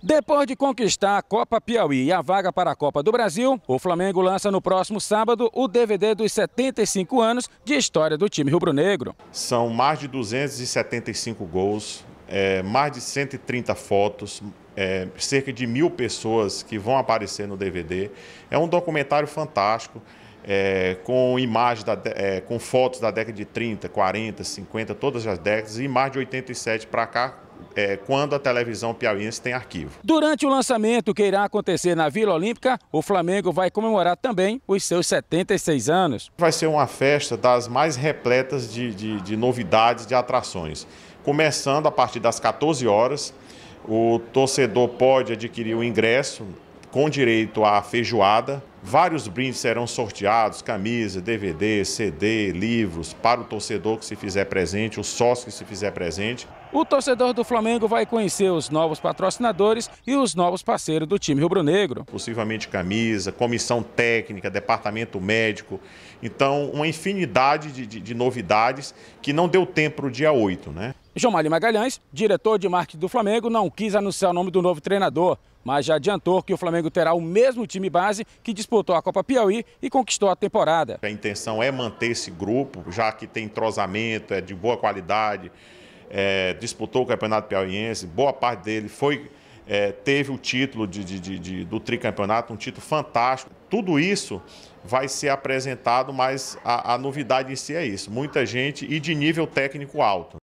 Depois de conquistar a Copa Piauí e a vaga para a Copa do Brasil, o Flamengo lança no próximo sábado o DVD dos 75 anos de história do time rubro-negro. São mais de 275 gols, é, mais de 130 fotos, é, cerca de mil pessoas que vão aparecer no DVD. É um documentário fantástico. É, com imagens, é, com fotos da década de 30, 40, 50, todas as décadas, e mais de 87 para cá, é, quando a televisão piauiense tem arquivo. Durante o lançamento que irá acontecer na Vila Olímpica, o Flamengo vai comemorar também os seus 76 anos. Vai ser uma festa das mais repletas de, de, de novidades, de atrações. Começando a partir das 14 horas, o torcedor pode adquirir o ingresso com direito à feijoada, Vários brindes serão sorteados: camisa, DVD, CD, livros, para o torcedor que se fizer presente, o sócio que se fizer presente. O torcedor do Flamengo vai conhecer os novos patrocinadores e os novos parceiros do time rubro-negro. Possivelmente camisa, comissão técnica, departamento médico. Então, uma infinidade de, de, de novidades que não deu tempo para o dia 8, né? João Mário Magalhães, diretor de marketing do Flamengo, não quis anunciar o nome do novo treinador, mas já adiantou que o Flamengo terá o mesmo time base que disputou a Copa Piauí e conquistou a temporada. A intenção é manter esse grupo, já que tem entrosamento, é de boa qualidade, é, disputou o Campeonato Piauiense, boa parte dele foi é, teve o título de, de, de, do tricampeonato, um título fantástico. Tudo isso vai ser apresentado, mas a, a novidade em si é isso: muita gente e de nível técnico alto.